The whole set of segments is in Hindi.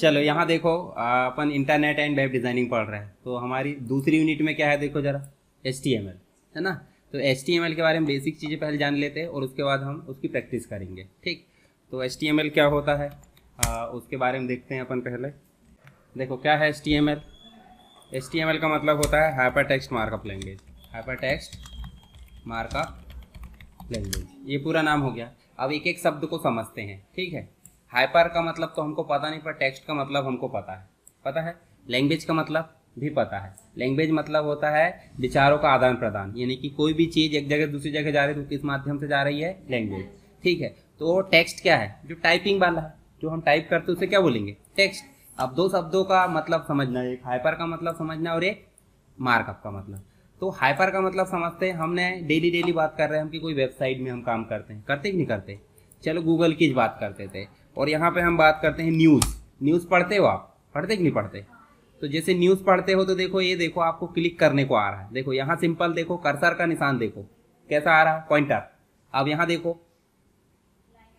चलो यहाँ देखो अपन इंटरनेट एंड वेब डिज़ाइनिंग पढ़ रहे हैं तो हमारी दूसरी यूनिट में क्या है देखो ज़रा एच है ना तो एच के बारे में बेसिक चीज़ें पहले जान लेते हैं और उसके बाद हम उसकी प्रैक्टिस करेंगे ठीक तो एच क्या होता है आ, उसके बारे में देखते हैं अपन पहले देखो क्या है एस टी एम का मतलब होता है hyper text markup language hyper text markup language ये पूरा नाम हो गया अब एक एक शब्द को समझते हैं ठीक है हाइपर का मतलब तो हमको पता नहीं पर टेक्स्ट का मतलब हमको पता है पता है लैंग्वेज का मतलब भी पता है लैंग्वेज मतलब होता है विचारों का आदान प्रदान यानी कि कोई भी चीज़ एक जगह दूसरी जगह जा रही है तो किस माध्यम से जा रही है लैंग्वेज ठीक है तो टेक्स्ट क्या है जो टाइपिंग वाला है जो हम टाइप करते हैं उसे क्या बोलेंगे टेक्स्ट अब दो शब्दों का मतलब समझना एक हाइपर का मतलब समझना और एक मार्कअप का मतलब तो हाइपर का मतलब समझते हैं हमने डेली डेली बात कर रहे हैं हम कि कोई वेबसाइट में हम काम करते हैं करते कि नहीं करते चलो गूगल की बात करते थे और यहाँ पे हम बात करते हैं न्यूज़ न्यूज़ पढ़ते हो आप पढ़ते कि नहीं पढ़ते तो जैसे न्यूज़ पढ़ते हो तो देखो ये देखो आपको क्लिक करने को आ रहा है देखो यहाँ सिंपल देखो कर्सर का निशान देखो कैसा आ रहा है पॉइंटर अब यहाँ देखो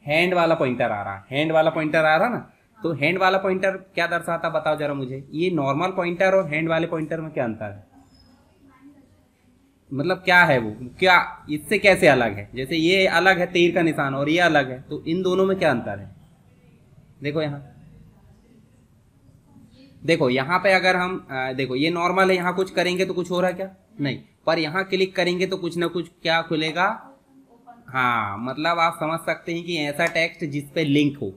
हैंड वाला पॉइंटर आ रहा है हैंड वाला पॉइंटर आ रहा ना तो हैंड वाला पॉइंटर क्या दर्शाता बताओ जरा मुझे ये नॉर्मल पॉइंटर और हैंड वाले पॉइंटर में क्या अंतर है मतलब क्या है वो क्या इससे कैसे अलग है जैसे ये अलग है तीर का निशान और ये अलग है तो इन दोनों में क्या अंतर है देखो यहाँ देखो यहाँ पे अगर हम आ, देखो ये नॉर्मल है यहाँ कुछ करेंगे तो कुछ हो रहा है क्या नहीं पर यहाँ क्लिक करेंगे तो कुछ ना कुछ क्या खुलेगा हाँ मतलब आप समझ सकते हैं कि ऐसा टेक्स्ट जिसपे लिंक हो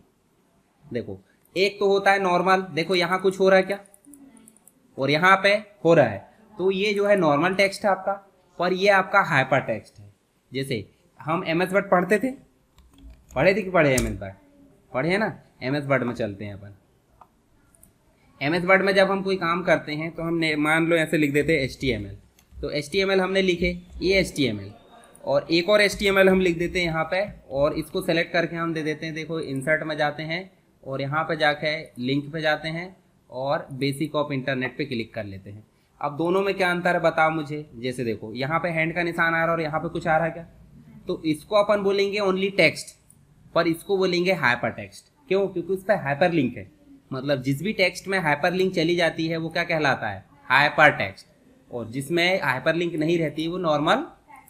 देखो एक तो होता है नॉर्मल देखो यहाँ कुछ हो रहा है क्या और यहाँ पे हो रहा है तो ये जो है नॉर्मल टेक्स्ट है आपका पर ये आपका हाइपर टेक्स्ट है जैसे हम एम एस वर्ड पढ़ते थे पढ़े थे कि पढ़े एम एस वर्ड पढ़े ना एम एस वर्ड में चलते हैं अपन एम एस वर्ड में जब हम कोई काम करते हैं तो हम मान लो ऐसे लिख देते हैं एच टी एम एल तो एच टी एम एल हमने लिखे ये एच टी एम एल और एक और एच टी एम एल हम लिख देते हैं यहाँ पे और इसको सेलेक्ट करके हम दे देते हैं देखो इंसर्ट में जाते हैं और यहाँ पर जाकर लिंक पे जाते हैं और बेसिक ऑफ इंटरनेट पे क्लिक कर लेते हैं अब दोनों में क्या अंतर है बताओ मुझे जैसे देखो यहाँ पे हैंड का निशान आ रहा है और यहाँ पे कुछ आ रहा है क्या तो इसको अपन बोलेंगे ओनली टेक्स्ट पर इसको बोलेंगे हाइपर टेक्स्ट क्यों क्योंकि उस पर हाइपर लिंक है मतलब जिस भी टेक्स्ट में हाइपर लिंक चली जाती है वो क्या कहलाता है हाइपर टेक्स्ट और जिसमें हाइपर लिंक नहीं रहती वो नॉर्मल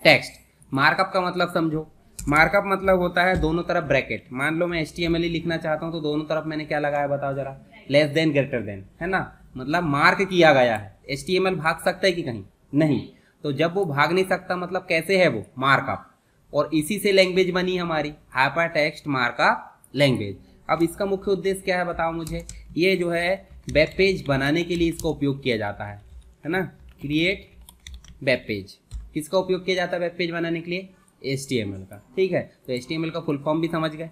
टेक्स्ट मार्कअप का मतलब समझो मार्कअप मतलब होता है दोनों तरफ ब्रैकेट मान लो मैं एस टी एम एल लिखना चाहता हूँ तो दोनों तरफ मैंने क्या लगाया बताओ जरा लेस देन ग्रेटर देन है ना मतलब मार्क किया गया है एस टी एम एल भाग सकता है कि कहीं नहीं तो जब वो भाग नहीं सकता मतलब कैसे है वो मार्कअप और इसी से लैंग्वेज बनी हमारी हाइपर टेक्स्ट मार्कअप लैंग्वेज अब इसका मुख्य उद्देश्य क्या है बताओ मुझे ये जो है वेब पेज बनाने के लिए इसका उपयोग किया जाता है है ना क्रिएट वेब पेज किसका उपयोग किया जाता है वेब पेज बनाने के लिए एल का ठीक है तो एल का फुल फॉर्म भी समझ गए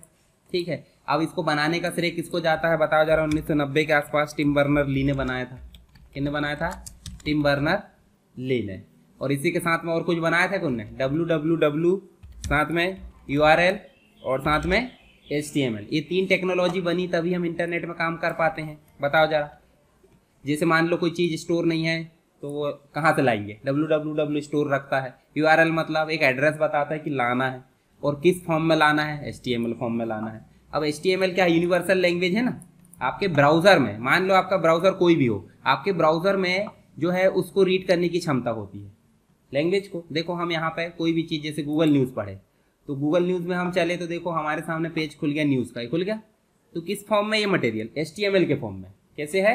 ठीक है अब इसको बनाने का श्रेय किसको जाता है बताओ जा रहा उन्नीस सौ नब्बे के आसपास टिम बर्नर ली ने बनाया था ने बनाया था टिम बर्नर ली ने और इसी के साथ में और कुछ बनाया था कि ने डब्लू डब्लू डब्ल्यू साथ में यू और साथ में एच ये तीन टेक्नोलॉजी बनी तभी हम इंटरनेट में काम कर पाते हैं बताओ जरा जैसे मान लो कोई चीज़ स्टोर नहीं है तो वो कहाँ से लाएंगे डब्ल्यू डब्ल्यू डब्ल्यू स्टोर रखता है यू मतलब एक एड्रेस बताता है कि लाना है और किस फॉर्म में लाना है एच फॉर्म में लाना है अब एच क्या यूनिवर्सल लैंग्वेज है ना आपके ब्राउज़र में मान लो आपका ब्राउज़र कोई भी हो आपके ब्राउज़र में जो है उसको रीड करने की क्षमता होती है लैंग्वेज को देखो हम यहाँ पर कोई भी चीज़ जैसे गूगल न्यूज़ पढ़े तो गूगल न्यूज़ में हम चले तो देखो हमारे सामने पेज खुल गया न्यूज़ का ही खुल गया तो किस फॉर्म में ये मटेरियल एल के फॉर्म में कैसे है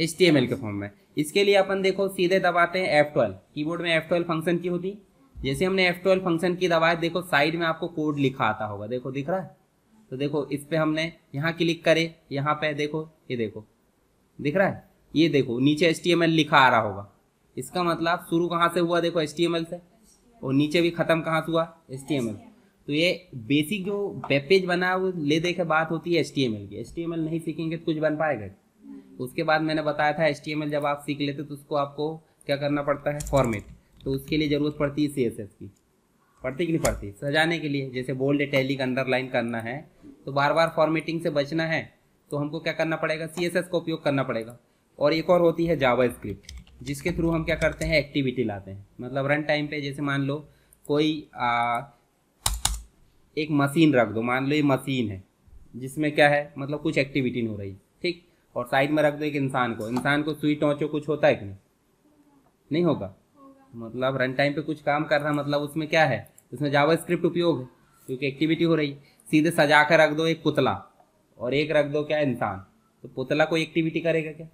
एल के फॉर्म में इसके लिए अपन देखो सीधे दबाते हैं एफ ट्वेल्व कीबोर्ड में एफ ट्वेल्व फंक्शन की होती जैसे हमने एफ ट्वेल्व फंक्शन की दबाए देखो साइड में आपको कोड लिखा आता होगा देखो दिख रहा है तो देखो इस पर हमने यहाँ क्लिक करे यहाँ पे देखो ये देखो दिख रहा है ये देखो नीचे एल लिखा आ रहा होगा इसका मतलब शुरू कहाँ से हुआ देखो एल से और नीचे भी ख़त्म कहाँ से हुआ एच तो ये बेसिक जो वेब पेज बना है वो ले दे के बात होती है एच की एच नहीं सीखेंगे तो कुछ बन पाएगा उसके बाद मैंने बताया था एच जब आप सीख लेते तो उसको आपको क्या करना पड़ता है फॉर्मेट तो उसके लिए ज़रूरत पड़ती है सी की पड़ती कि नहीं पड़ती सजाने के लिए जैसे बोल्ड टैली का अंडरलाइन करना है तो बार बार फॉर्मेटिंग से बचना है तो हमको क्या करना पड़ेगा सी एस एस का उपयोग करना पड़ेगा और एक और होती है जावा स्क्रिप्ट जिसके थ्रू हम क्या करते हैं एक्टिविटी लाते हैं मतलब रन टाइम पे जैसे मान लो कोई आ, एक मशीन रख दो मान लो ये मशीन है जिसमें क्या है मतलब कुछ एक्टिविटी नहीं हो रही ठीक और साइड में रख दो एक इंसान को इंसान को सुई टोंचो कुछ होता है कि नहीं नहीं होगा मतलब रन टाइम पे कुछ काम कर रहा मतलब उसमें क्या है उसमें जावा स्क्रिप्ट उपयोग है क्योंकि एक्टिविटी हो रही है सीधे सजा कर रख दो एक पुतला और एक रख दो क्या इंसान तो पुतला कोई एक्टिविटी करेगा क्या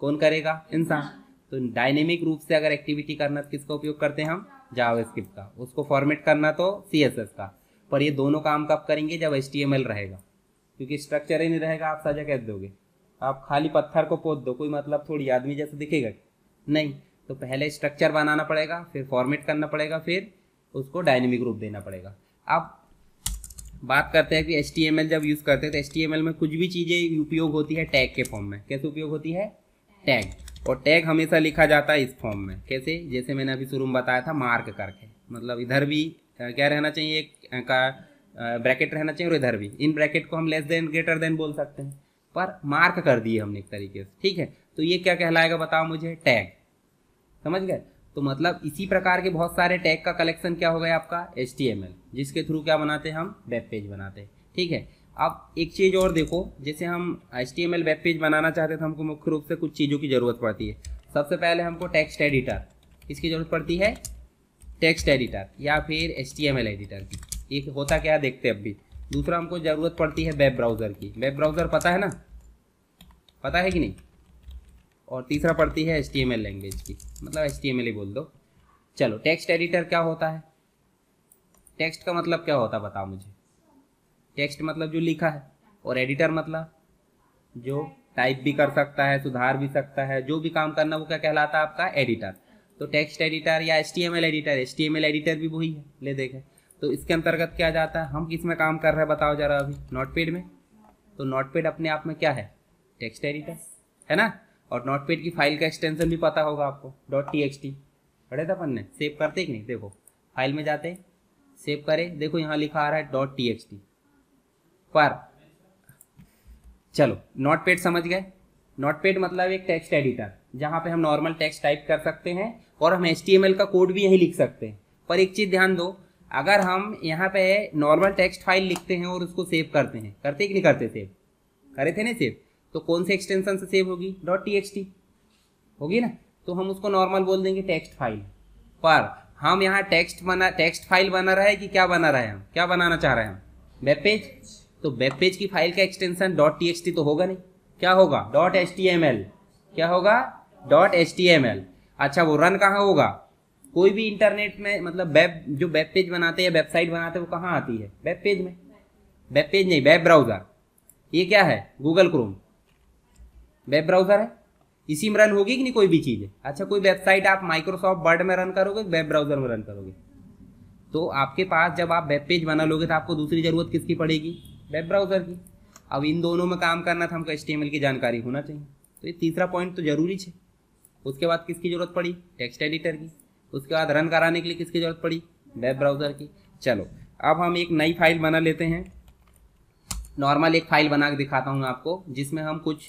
कौन करेगा इंसान तो डायनेमिक रूप से अगर एक्टिविटी करना तो किसका उपयोग करते हैं हम जावा स्क्रिप्ट का उसको फॉर्मेट करना तो सी एस एस का पर ये दोनों काम कब करेंगे जब एस रहेगा क्योंकि स्ट्रक्चर ही नहीं रहेगा आप सजा कैसे दोगे आप खाली पत्थर को पोत दो कोई मतलब थोड़ी आदमी जैसे दिखेगा नहीं तो पहले स्ट्रक्चर बनाना पड़ेगा फिर फॉर्मेट करना पड़ेगा फिर उसको डायनेमिक रूप देना पड़ेगा आप बात करते हैं कि एस जब यूज़ करते हैं तो एस में कुछ भी चीज़ें उपयोग होती है टैग के फॉर्म में कैसे उपयोग होती है टैग और टैग हमेशा लिखा जाता है इस फॉर्म में कैसे जैसे मैंने अभी शुरू में बताया था मार्क करके मतलब इधर भी क्या रहना चाहिए एक का ब्रैकेट रहना चाहिए और इधर भी इन ब्रैकेट को हम लेस देन ग्रेटर देन बोल सकते हैं पर मार्क कर दिए हमने एक तरीके से ठीक है तो ये क्या कहलाएगा बताओ मुझे टैग समझ गए तो मतलब इसी प्रकार के बहुत सारे टैग का कलेक्शन क्या हो गया आपका एच जिसके थ्रू क्या बनाते हैं हम वेब पेज बनाते हैं ठीक है अब एक चीज़ और देखो जैसे हम एच वेब पेज बनाना चाहते तो हमको मुख्य रूप से कुछ चीज़ों की ज़रूरत पड़ती है सबसे पहले हमको टेक्स्ट एडिटर किसकी ज़रूरत पड़ती है टेक्स्ट एडिटर या फिर एच एडिटर की एक होता क्या देखते हैं अब भी दूसरा हमको ज़रूरत पड़ती है वेब ब्राउज़र की वेब ब्राउज़र पता है ना पता है कि नहीं और तीसरा पड़ती है एच लैंग्वेज की मतलब एच ही बोल दो चलो टेक्स्ट एडिटर क्या होता है टेक्स्ट का मतलब क्या होता बताओ मुझे टेक्स्ट मतलब जो लिखा है और एडिटर मतलब जो टाइप भी कर सकता है सुधार भी सकता है जो भी काम करना वो क्या कहलाता है आपका एडिटर तो टेक्स्ट एडिटर या एस एडिटर एस एडिटर भी वही है ले देखें तो इसके अंतर्गत क्या जाता है हम किस में काम कर रहे हैं बताओ जरा अभी नोटपेड में तो नोटपेड अपने आप में क्या है टेक्स्ट एडिटर है ना और नोटपेड की फाइल का एक्सटेंशन भी पता होगा आपको डॉट टी एक्स टी पढ़े था अपन ने सेव करते कि नहीं देखो फाइल में जाते सेव करें देखो यहाँ लिखा आ रहा है डॉट टी एक्स टी पर चलो नोटपेड समझ गए नोटपेड मतलब एक टेक्स्ट एडिटर जहाँ पे हम नॉर्मल टेक्स्ट टाइप कर सकते हैं और हम एच का कोड भी यहीं लिख सकते हैं पर एक चीज़ ध्यान दो अगर हम यहाँ पे नॉर्मल टेक्स्ट फाइल लिखते हैं और उसको सेव करते हैं करते कि नहीं करते सेव करे थे ना सेव तो कौन से एक्सटेंशन से सेव होगी डॉट टी होगी ना तो हम उसको नॉर्मल बोल देंगे टेक्स्ट फाइल पर हम यहाँ टेक्स्ट बना टेक्स्ट फाइल बना रहा है कि क्या बना रहा है हम क्या बनाना चाह रहे हैं हम वेब पेज तो वेब पेज की फाइल का एक्सटेंशन डॉट तो होगा नहीं क्या होगा डॉट क्या होगा डॉट एच अच्छा वो रन कहाँ होगा कोई भी इंटरनेट में मतलब वेब जो वेब पेज बनाते हैं वेबसाइट बनाते हैं वो कहाँ आती है वेब पेज में वेब पेज नहीं वेब ब्राउज़र ये क्या है गूगल क्रोम वेब ब्राउज़र है इसी में रन होगी कि नहीं कोई भी चीज़ अच्छा कोई वेबसाइट आप माइक्रोसॉफ्ट वर्ड में रन करोगे वेब ब्राउज़र में रन करोगे तो आपके पास जब आप वेब पेज बना लोगे तो आपको दूसरी ज़रूरत किसकी पड़ेगी वेब ब्राउज़र की अब इन दोनों में काम करना था हमको एस की जानकारी होना चाहिए तो ये तीसरा पॉइंट तो ज़रूरी है उसके बाद किसकी ज़रूरत पड़ी टेक्स्ट एडिटर की उसके बाद रन कराने के लिए किसकी ज़रूरत पड़ी वेब ब्राउज़र की चलो अब हम एक नई फाइल बना लेते हैं नॉर्मल एक फाइल बना के दिखाता हूँ आपको जिसमें हम कुछ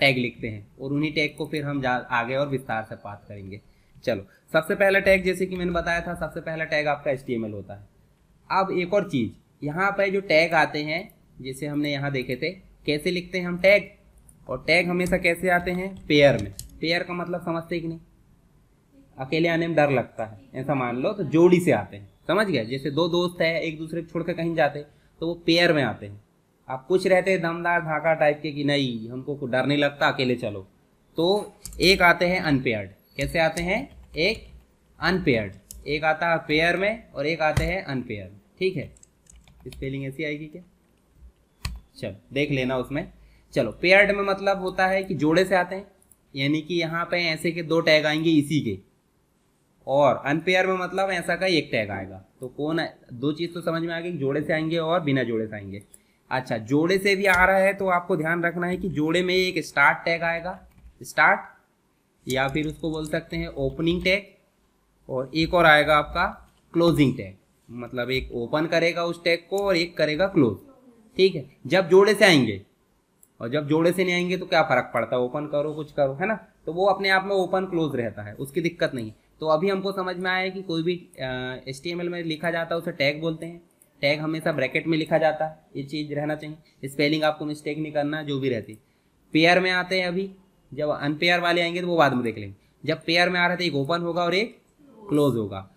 टैग लिखते हैं और उन्हीं टैग को फिर हम आगे और विस्तार से बात करेंगे चलो सबसे पहला टैग जैसे कि मैंने बताया था सबसे पहला टैग आपका एच होता है अब एक और चीज़ यहाँ पर जो टैग आते हैं जैसे हमने यहाँ देखे थे कैसे लिखते हैं हम टैग और टैग हमेशा कैसे आते हैं पेयर में पेयर का मतलब समझते कि नहीं अकेले आने में डर लगता है ऐसा मान लो तो जोड़ी से आते हैं समझ गया जैसे दो दोस्त है एक दूसरे को छोड़कर कहीं जाते तो वो पेयर में आते हैं आप कुछ रहते हैं दमदार धाका टाइप के कि नहीं हमको को डर नहीं लगता अकेले चलो तो एक आते हैं अनपेयर्ड कैसे आते हैं एक अनपेयर्ड एक आता है पेयर में और एक आते हैं अनपेयर्ड ठीक है स्पेलिंग ऐसी आएगी क्या चल देख लेना उसमें चलो पेयर्ड में मतलब होता है कि जोड़े से आते हैं यानी कि यहाँ पे ऐसे के दो टैग आएंगे इसी के और अनपेयर में मतलब ऐसा का एक टैग आएगा तो कौन है दो चीज़ तो समझ में आ गई जोड़े से आएंगे और बिना जोड़े से आएंगे अच्छा जोड़े से भी आ रहा है तो आपको ध्यान रखना है कि जोड़े में एक स्टार्ट टैग आएगा स्टार्ट या फिर उसको बोल सकते हैं ओपनिंग टैग और एक और आएगा आपका क्लोजिंग टैग मतलब एक ओपन करेगा उस टैग को और एक करेगा क्लोज ठीक है जब जोड़े से आएंगे और जब जोड़े से नहीं आएंगे तो क्या फ़र्क पड़ता है ओपन करो कुछ करो है ना तो वो अपने आप में ओपन क्लोज रहता है उसकी दिक्कत नहीं तो अभी हमको समझ में आया कि कोई भी एल में लिखा जाता है उसे टैग बोलते हैं टैग हमेशा ब्रैकेट में लिखा जाता है ये चीज़ रहना चाहिए स्पेलिंग आपको मिस्टेक नहीं करना जो भी रहती पेयर में आते हैं अभी जब अनपेयर वाले आएंगे तो वो बाद में देख लेंगे जब पेयर में आ रहे थे एक ओपन होगा और एक क्लोज होगा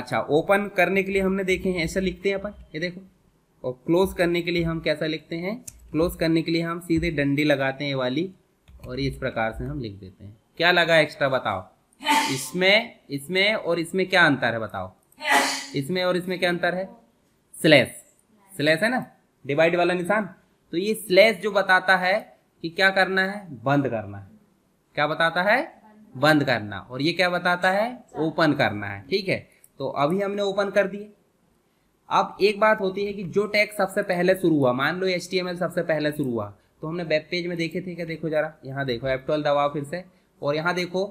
अच्छा ओपन करने के लिए हमने देखे हैं ऐसा लिखते हैं अपन ये देखो और क्लोज करने के लिए हम कैसा लिखते हैं क्लोज करने के लिए हम सीधे डंडी लगाते हैं वाली और इस प्रकार से हम लिख देते हैं क्या लगा एक्स्ट्रा बताओ इसमें इसमें और इसमें क्या अंतर है बताओ इसमें और इसमें क्या अंतर है स्लैश स्लैश है ना डिवाइड वाला निशान तो ये स्लैश जो बताता है कि क्या करना है बंद करना है क्या बताता है बंद करना और ये क्या बताता है ओपन करना है ठीक है तो अभी हमने ओपन कर दिए अब एक बात होती है कि जो टैग सबसे पहले शुरू हुआ मान लो एच सबसे पहले शुरू हुआ तो हमने वेब पेज में देखे थे क्या देखो जरा यहाँ देखो एप ट्वेल्व दबाओ फिर से और यहाँ देखो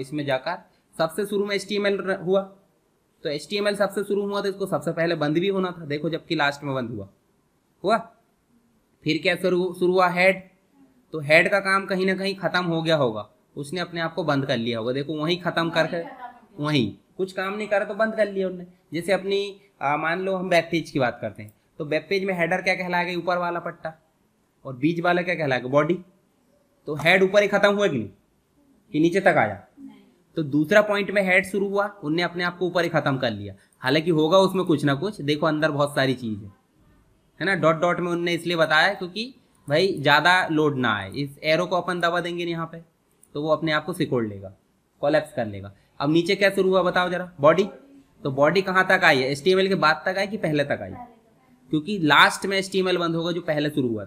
इसमें जाकर सबसे शुरू में एच हुआ तो एच सबसे शुरू हुआ तो इसको सबसे पहले बंद भी होना था देखो जबकि लास्ट में बंद हुआ हुआ फिर क्या शुरू शुरू हुआ हेड तो हेड का काम कहीं ना कहीं ख़त्म हो गया होगा उसने अपने आप को बंद कर लिया होगा देखो वहीं ख़त्म करके वहीं कुछ काम नहीं करा तो बंद कर लिया उनने जैसे अपनी मान लो हम वेब पेज की बात करते हैं तो वेब पेज में हेडर क्या कहलाएगा ऊपर वाला पट्टा और बीच वाला क्या कहलाएगा बॉडी तो हेड ऊपर ही खत्म हुआ कि नहीं कि नीचे तक आया तो दूसरा पॉइंट में हेड शुरू हुआ उनने अपने आप को ऊपर ही खत्म कर लिया हालांकि होगा उसमें कुछ ना कुछ देखो अंदर बहुत सारी चीज़ है है ना डॉट डॉट में उनने इसलिए बताया क्योंकि भाई ज़्यादा लोड ना आए इस एरो को अपन दबा देंगे यहाँ पे तो वो अपने आप को सिकोड़ लेगा कोलेप्स कर लेगा अब नीचे क्या शुरू हुआ बताओ जरा बॉडी तो बॉडी कहाँ तक आई है एस के बाद तक आई कि पहले तक आई क्योंकि लास्ट में एस बंद होगा जो पहले शुरू हुआ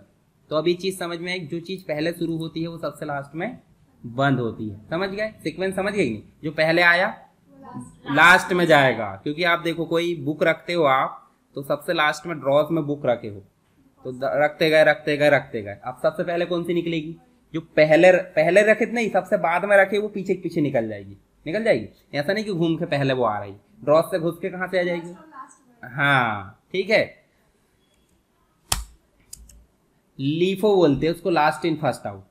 तो अभी चीज़ समझ में आई जो चीज़ पहले शुरू होती है वो सबसे लास्ट में बंद होती है समझ गए सिक्वेंस समझ गए नहीं जो पहले आया लास्ट में जाएगा क्योंकि आप देखो कोई बुक रखते हो आप तो सबसे लास्ट में ड्रॉस में बुक रखे हो तो रखते गए रखते गए रखते गए अब सबसे पहले कौन सी निकलेगी जो पहले पहले रखे नहीं सबसे बाद में रखे वो पीछे पीछे निकल जाएगी निकल जाएगी ऐसा नहीं कि घूम के पहले वो आ रही ड्रॉस से घुस के कहाँ से आ जाएगी हाँ ठीक है लीफो बोलते हैं उसको लास्ट इन फर्स्ट आउट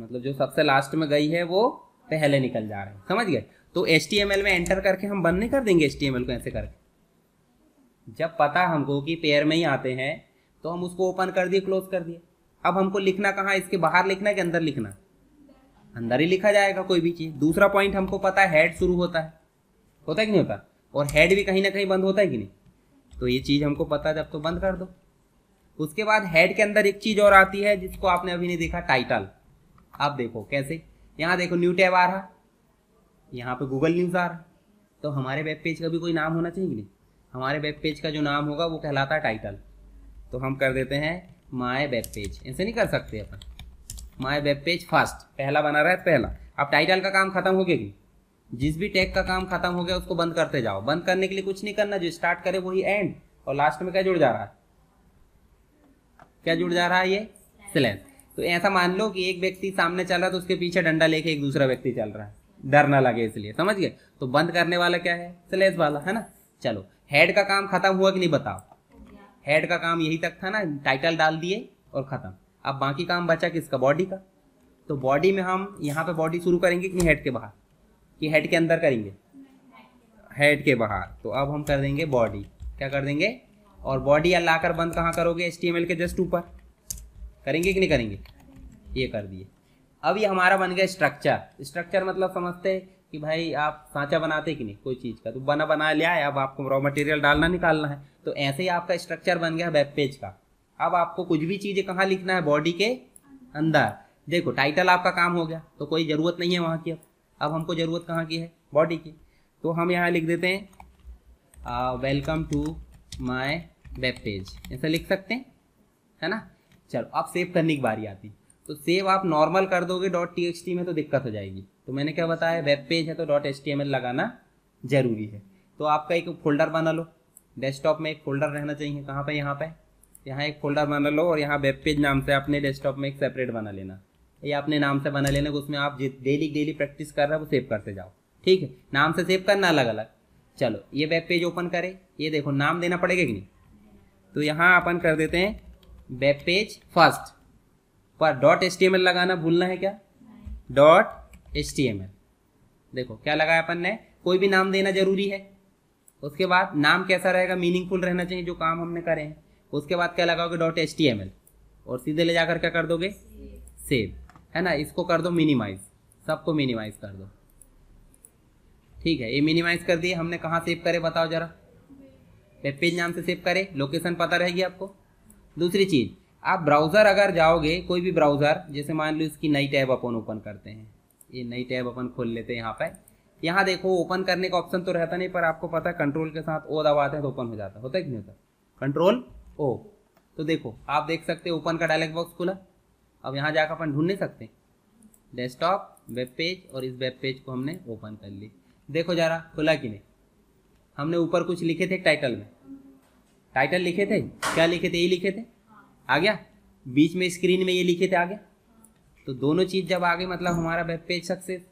मतलब जो सबसे लास्ट में गई है वो पहले निकल जा रहे हैं समझ गए तो एस में एंटर करके हम बंद नहीं कर देंगे एस को ऐसे करके जब पता हमको कि पेयर में ही आते हैं तो हम उसको ओपन कर दिए क्लोज कर दिए अब हमको लिखना कहाँ इसके बाहर लिखना है कि अंदर लिखना अंदर ही लिखा जाएगा कोई भी चीज़ दूसरा पॉइंट हमको पता है हेड शुरू होता है होता है कि नहीं होता और हेड भी कहीं ना कहीं बंद होता है कि नहीं तो ये चीज़ हमको पता है जब तो बंद कर दो उसके बाद हेड के अंदर एक चीज़ और आती है जिसको आपने अभी नहीं देखा टाइटल आप देखो कैसे यहाँ देखो न्यू टैब आ रहा यहाँ पे गूगल न्यूज़ आ रहा तो हमारे वेब पेज का भी कोई नाम होना चाहिए कि नहीं हमारे वेब पेज का जो नाम होगा वो कहलाता है टाइटल तो हम कर देते हैं माय वेब पेज ऐसे नहीं कर सकते अपन माय वेब पेज फर्स्ट पहला बना रहा है पहला अब टाइटल का काम खत्म हो गया कि जिस भी टैग का काम खत्म हो गया उसको बंद करते जाओ बंद करने के लिए कुछ नहीं करना जो स्टार्ट करे वही एंड और लास्ट में क्या जुड़ जा रहा है क्या जुड़ जा रहा है ये स्लैश तो ऐसा मान लो कि एक व्यक्ति सामने चल रहा है तो उसके पीछे डंडा लेके एक दूसरा व्यक्ति चल रहा है डर ना लगे इसलिए समझ गए तो बंद करने वाला क्या है स्लैश वाला है ना चलो हेड का काम खत्म हुआ कि नहीं बताओ हेड का काम यही तक था ना टाइटल डाल दिए और खत्म अब बाकी काम बचा किसका बॉडी का तो बॉडी में हम यहाँ पे बॉडी शुरू करेंगे कि हेड के बाहर कि हेड के अंदर करेंगे हेड के बाहर तो अब हम कर देंगे बॉडी क्या कर देंगे और बॉडी या लाकर बंद कहाँ करोगे एल के जस्ट ऊपर करेंगे कि नहीं करेंगे ये कर दिए अब ये हमारा बन गया स्ट्रक्चर स्ट्रक्चर मतलब समझते हैं कि भाई आप सांचा बनाते कि नहीं कोई चीज़ का तो बना बना लिया है अब आपको रॉ मटेरियल डालना निकालना है तो ऐसे ही आपका स्ट्रक्चर बन गया वेब पेज का अब आपको कुछ भी चीज़ें कहाँ लिखना है बॉडी के अंदर देखो टाइटल आपका काम हो गया तो कोई ज़रूरत नहीं है वहाँ की अब अब हमको ज़रूरत कहाँ की है बॉडी की तो हम यहाँ लिख देते हैं welcome to my web page ऐसा लिख सकते हैं है ना चलो अब सेव करने की बारी आती तो सेव आप नॉर्मल कर दोगे डॉट टी में तो दिक्कत हो जाएगी तो मैंने क्या बताया वेब पेज है तो डॉट एच लगाना ज़रूरी है तो आपका एक फोल्डर बना लो डेस्कटॉप में एक फोल्डर रहना चाहिए कहाँ पर यहाँ पर यहाँ एक फोल्डर बना लो और यहाँ वेब पेज नाम से अपने डेस्कटॉप में एक सेपरेट बना लेना या अपने नाम से बना लेना उसमें आप डेली डेली प्रैक्टिस कर रहे हो वो सेव करते जाओ ठीक है नाम से सेव करना अलग अलग चलो ये वेब पेज ओपन करें ये देखो नाम देना पड़ेगा कि नहीं तो यहाँ अपन कर देते हैं वेब पेज फर्स्ट पर डॉट एस लगाना भूलना है क्या डॉट एस देखो क्या लगाया अपन ने कोई भी नाम देना जरूरी है उसके बाद नाम कैसा रहेगा मीनिंगफुल रहना चाहिए जो काम हमने करे हैं उसके बाद क्या लगाओगे डॉट एस और सीधे ले जाकर क्या कर दोगे सेव है ना इसको कर दो मिनिमाइज सबको मिनिमाइज कर दो ठीक है ये मिनिमाइज कर दिए हमने कहाँ सेव करे बताओ जरा वेब पेज नाम से सेव करे लोकेशन पता रहेगी आपको दूसरी चीज़ आप ब्राउज़र अगर जाओगे कोई भी ब्राउज़र जैसे मान लो इसकी नई टैब अपन ओपन करते हैं ये नई टैब अपन खोल लेते हैं यहाँ पर यहाँ देखो ओपन करने का ऑप्शन तो रहता नहीं पर आपको पता है कंट्रोल के साथ ओ दबाते हैं तो ओपन हो जाता है होता है कि नहीं होता कंट्रोल ओ तो देखो आप देख सकते हो ओपन का डायलॉग बॉक्स खुला अब यहाँ जाकर अपन ढूंढ नहीं सकते डेस्कटॉप वेब पेज और इस वेब पेज को हमने ओपन कर ली देखो जरा खुला कि नहीं हमने ऊपर कुछ लिखे थे टाइटल में टाइटल लिखे थे क्या लिखे थे ये लिखे थे आ गया बीच में स्क्रीन में ये लिखे थे आ गया तो दोनों चीज़ जब आ गई मतलब हमारा वेब पेज सक्सेस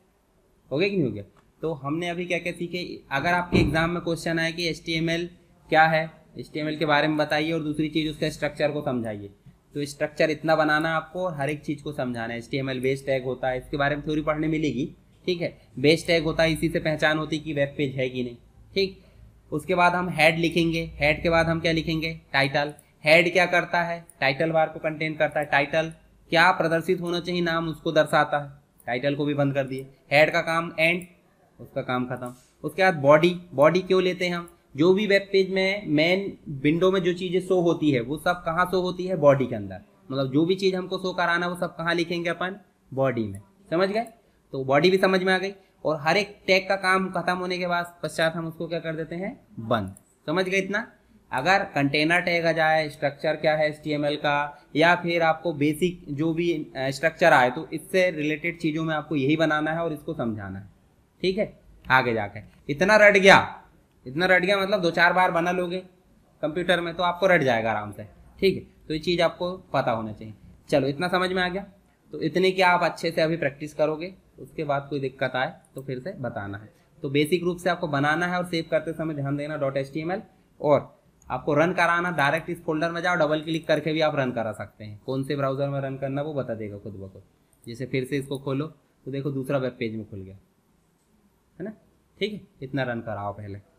हो गया कि नहीं हो गया तो हमने अभी क्या क्या सीखे अगर आपके एग्जाम में क्वेश्चन आए कि एच क्या है एच के बारे में बताइए और दूसरी चीज़ उसका स्ट्रक्चर को समझाइए तो स्ट्रक्चर इतना बनाना आपको और हर एक चीज़ को समझाना है एचटीएमएल टी बेस टैग होता है इसके बारे में थ्योरी पढ़ने मिलेगी ठीक है बेस टैग होता है इसी से पहचान होती है कि वेब पेज है कि नहीं ठीक उसके बाद हम हेड लिखेंगे हेड के बाद हम क्या लिखेंगे टाइटल हेड क्या करता है टाइटल बार को कंटेन करता है टाइटल क्या प्रदर्शित होना चाहिए नाम उसको दर्शाता है टाइटल को भी बंद कर दिए हेड का काम एंड उसका काम खत्म उसके बाद बॉडी बॉडी क्यों लेते हैं हम जो भी वेब पेज में मेन विंडो में जो चीज़ें शो होती है वो सब कहाँ शो होती है बॉडी के अंदर मतलब जो भी चीज़ हमको शो कराना है वो सब कहाँ लिखेंगे अपन बॉडी में समझ गए तो बॉडी भी समझ में आ गई और हर एक टैग का काम खत्म होने के बाद पश्चात हम उसको क्या कर देते हैं बंद समझ गए इतना अगर कंटेनर टैग आ जाए स्ट्रक्चर क्या है एस का या फिर आपको बेसिक जो भी स्ट्रक्चर आए तो इससे रिलेटेड चीज़ों में आपको यही बनाना है और इसको समझाना है ठीक है आगे जाकर इतना रट गया इतना रट गया मतलब दो चार बार बना लोगे कंप्यूटर में तो आपको रट जाएगा आराम से ठीक है तो ये चीज़ आपको पता होना चाहिए चलो इतना समझ में आ गया तो इतने की आप अच्छे से अभी प्रैक्टिस करोगे उसके बाद कोई दिक्कत आए तो फिर से बताना है तो बेसिक रूप से आपको बनाना है और सेव करते समय ध्यान देना डॉट एच और आपको रन कराना डायरेक्ट इस फोल्डर में जाओ डबल क्लिक करके भी आप रन करा सकते हैं कौन से ब्राउज़र में रन करना वो बता देगा खुद ब खुद जैसे फिर से इसको खोलो तो देखो दूसरा वेब पेज में खुल गया है ना ठीक है इतना रन कराओ पहले